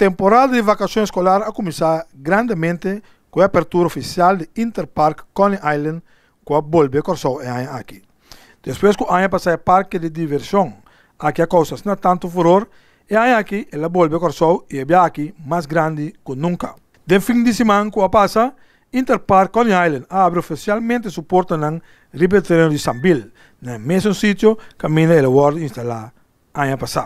temporada de vacação escolar a começar grandemente com a apertura oficial de Interpark Coney Island, com a Bolbe Corsol em aqui. Depois que a passar parque de diversão, aqui a coisa não é tanto furor, e aí aqui ela Bolbe Corsol e é aqui mais grande que nunca. De fim de semana que a passa, Interpark Coney Island abre oficialmente seu porta na Ribeirão de Sambil, no mesmo sítio que a mina ela instalar ano passado.